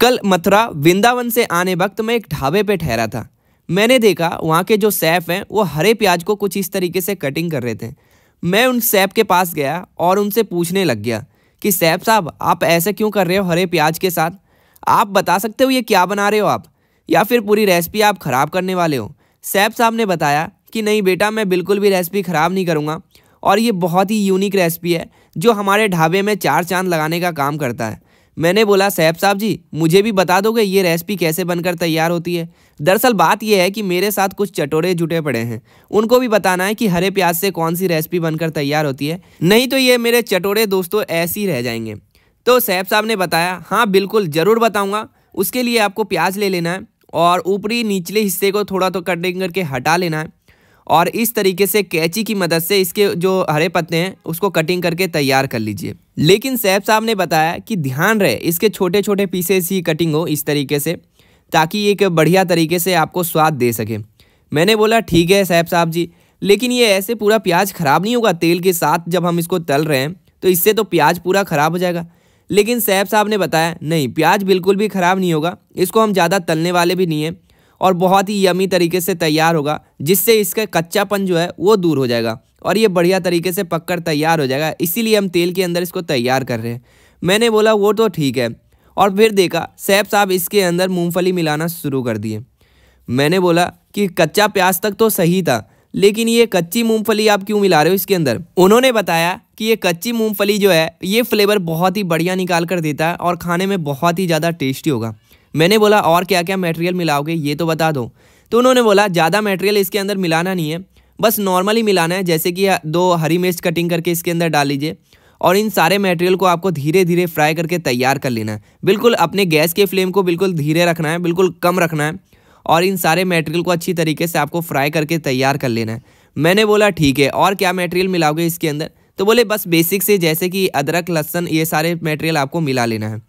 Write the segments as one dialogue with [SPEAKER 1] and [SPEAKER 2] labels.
[SPEAKER 1] कल मथुरा वृंदावन से आने वक्त मैं एक ढाबे पे ठहरा था मैंने देखा वहाँ के जो सैफ़ हैं वो हरे प्याज को कुछ इस तरीके से कटिंग कर रहे थे मैं उन सैफ़ के पास गया और उनसे पूछने लग गया कि सैफ़ साहब आप ऐसे क्यों कर रहे हो हरे प्याज के साथ आप बता सकते हो ये क्या बना रहे हो आप या फिर पूरी रेसिपी आप ख़राब करने वाले हो सैफ़ साहब ने बताया कि नहीं बेटा मैं बिल्कुल भी रेसिपी ख़राब नहीं करूँगा और ये बहुत ही यूनिक रेसिपी है जो हमारे ढाबे में चार चांद लगाने का काम करता है मैंने बोला सैब साहब जी मुझे भी बता दोगे ये रेसिपी कैसे बनकर तैयार होती है दरअसल बात यह है कि मेरे साथ कुछ चटोरे जुटे पड़े हैं उनको भी बताना है कि हरे प्याज से कौन सी रेसिपी बनकर तैयार होती है नहीं तो ये मेरे चटोरे दोस्तों ऐसे ही रह जाएंगे तो सैब साहब ने बताया हाँ बिल्कुल ज़रूर बताऊँगा उसके लिए आपको प्याज ले लेना है और ऊपरी निचले हिस्से को थोड़ा तो कटिंग करके हटा लेना है और इस तरीके से कैची की मदद से इसके जो हरे पत्ते हैं उसको कटिंग करके तैयार कर लीजिए लेकिन सैफ साहब ने बताया कि ध्यान रहे इसके छोटे छोटे पीसेस ही कटिंग हो इस तरीके से ताकि एक बढ़िया तरीके से आपको स्वाद दे सके मैंने बोला ठीक है सैफ साहब जी लेकिन ये ऐसे पूरा प्याज ख़राब नहीं होगा तेल के साथ जब हम इसको तल रहे हैं तो इससे तो प्याज पूरा ख़राब हो जाएगा लेकिन सैफ साहब ने बताया नहीं प्याज बिल्कुल भी ख़राब नहीं होगा इसको हम ज़्यादा तलने वाले भी नहीं हैं और बहुत ही यमी तरीके से तैयार होगा जिससे इसका कच्चापन जो है वो दूर हो जाएगा और ये बढ़िया तरीके से पककर तैयार हो जाएगा इसीलिए हम तेल के अंदर इसको तैयार कर रहे हैं मैंने बोला वो तो ठीक है और फिर देखा सैब साहब इसके अंदर मूँगफली मिलाना शुरू कर दिए मैंने बोला कि कच्चा प्याज तक तो सही था लेकिन ये कच्ची मूंगफली आप क्यों मिला रहे हो इसके अंदर उन्होंने बताया कि ये कच्ची मूंगफली जो है ये फ्लेवर बहुत ही बढ़िया निकाल कर देता है और खाने में बहुत ही ज़्यादा टेस्टी होगा मैंने बोला और क्या क्या मटेरियल मिलाओगे ये तो बता दो तो उन्होंने बोला ज़्यादा मटेरियल इसके अंदर मिलाना नहीं है बस नॉर्मली मिलाना है जैसे कि दो हरी मिर्च कटिंग करके इसके अंदर डाल लीजिए और इन सारे मटेरियल को आपको धीरे धीरे फ्राई करके तैयार कर लेना है बिल्कुल अपने गैस के फ्लेम को बिल्कुल धीरे रखना है बिल्कुल कम रखना है और इन सारे मटेरियल को अच्छी तरीके से आपको फ्राई करके तैयार कर लेना है मैंने बोला ठीक है और क्या मटेरियल मिलाओगे इसके अंदर तो बोले बस बेसिक से जैसे कि अदरक लहसन ये सारे मटेरियल आपको मिला लेना है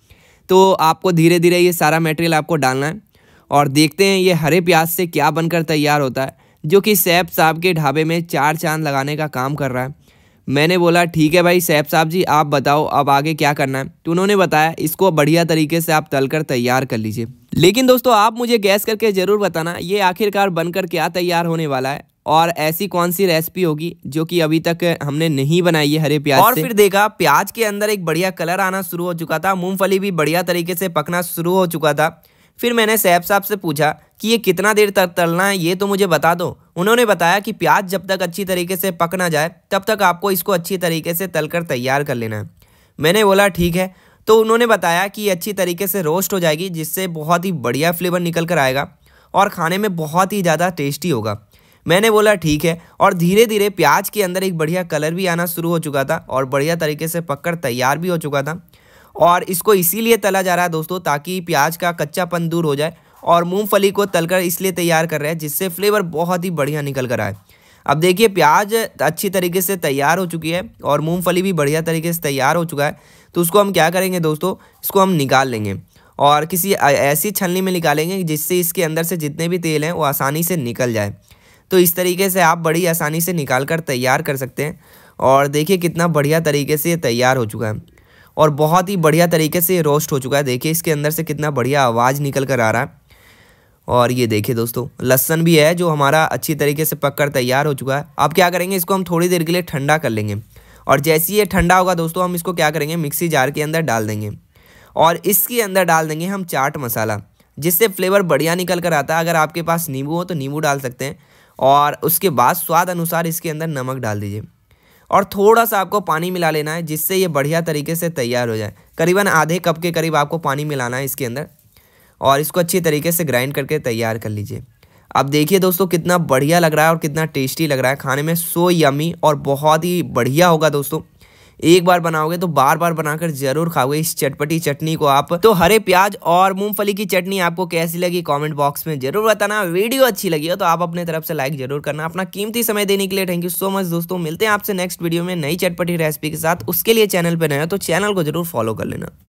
[SPEAKER 1] तो आपको धीरे धीरे ये सारा मटेरियल आपको डालना है और देखते हैं ये हरे प्याज से क्या बनकर तैयार होता है जो कि सैब साहब के ढाबे में चार चांद लगाने का काम कर रहा है मैंने बोला ठीक है भाई सैब साहब जी आप बताओ अब आगे क्या करना है तो उन्होंने बताया इसको बढ़िया तरीके से आप तल कर तैयार कर लीजिए लेकिन दोस्तों आप मुझे गैस करके ज़रूर बताना ये आखिरकार बनकर क्या तैयार होने वाला है और ऐसी कौन सी रेसिपी होगी जो कि अभी तक हमने नहीं बनाई है हरे प्याज और से। फिर देखा प्याज के अंदर एक बढ़िया कलर आना शुरू हो चुका था मूंगफली भी बढ़िया तरीके से पकना शुरू हो चुका था फिर मैंने सैफ साहब से पूछा कि ये कितना देर तक तलना है ये तो मुझे बता दो उन्होंने बताया कि प्याज जब तक अच्छी तरीके से पक ना जाए तब तक आपको इसको अच्छी तरीके से तल तैयार कर लेना है मैंने बोला ठीक है तो उन्होंने बताया कि अच्छी तरीके से रोस्ट हो जाएगी जिससे बहुत ही बढ़िया फ्लेवर निकल कर आएगा और खाने में बहुत ही ज़्यादा टेस्टी होगा मैंने बोला ठीक है और धीरे धीरे प्याज के अंदर एक बढ़िया कलर भी आना शुरू हो चुका था और बढ़िया तरीके से पककर तैयार भी हो चुका था और इसको इसीलिए तला जा रहा है दोस्तों ताकि प्याज का कच्चापन दूर हो जाए और मूंगफली को तलकर इसलिए तैयार कर रहे हैं जिससे फ्लेवर बहुत ही बढ़िया निकल कर आए अब देखिए प्याज अच्छी तरीके से तैयार हो चुकी है और मूंगफली भी बढ़िया तरीके से तैयार हो चुका है तो उसको हम क्या करेंगे दोस्तों इसको हम निकाल लेंगे और किसी ऐसी छलनी में निकालेंगे जिससे इसके अंदर से जितने भी तेल हैं वो आसानी से निकल जाए तो इस तरीके से आप बड़ी आसानी से निकाल कर तैयार कर सकते हैं और देखिए कितना बढ़िया तरीके से ये तैयार हो चुका है और बहुत ही बढ़िया तरीके से ये रोस्ट हो चुका है देखिए इसके अंदर से कितना बढ़िया आवाज़ निकल कर आ रहा है और ये देखिए दोस्तों लहसन भी है जो हमारा अच्छी तरीके से पक कर तैयार हो चुका है अब क्या करेंगे इसको हम थोड़ी देर के लिए ठंडा कर लेंगे और जैसे ही ये ठंडा होगा दोस्तों हम इसको क्या करेंगे मिक्सी जार के अंदर डाल देंगे और इसके अंदर डाल देंगे हम चाट मसाला जिससे फ्लेवर बढ़िया निकल कर आता है अगर आपके पास नींबू हो तो नींबू डाल सकते हैं और उसके बाद स्वाद अनुसार इसके अंदर नमक डाल दीजिए और थोड़ा सा आपको पानी मिला लेना है जिससे ये बढ़िया तरीके से तैयार हो जाए करीबन आधे कप के करीब आपको पानी मिलाना है इसके अंदर और इसको अच्छी तरीके से ग्राइंड करके तैयार कर लीजिए अब देखिए दोस्तों कितना बढ़िया लग रहा है और कितना टेस्टी लग रहा है खाने में सो यमी और बहुत ही बढ़िया होगा दोस्तों एक बार बनाओगे तो बार बार बनाकर जरूर खाओगे इस चटपटी चटनी को आप तो हरे प्याज और मूंगफली की चटनी आपको कैसी लगी कॉमेंट बॉक्स में जरूर बताना वीडियो अच्छी लगी हो तो आप अपने तरफ से लाइक जरूर करना अपना कीमती समय देने के लिए थैंक यू सो मच दोस्तों मिलते हैं आपसे नेक्स्ट वीडियो में नई चटपटी रेसिपी के साथ उसके लिए चैनल पर नया तो चैनल को जरूर फॉलो कर लेना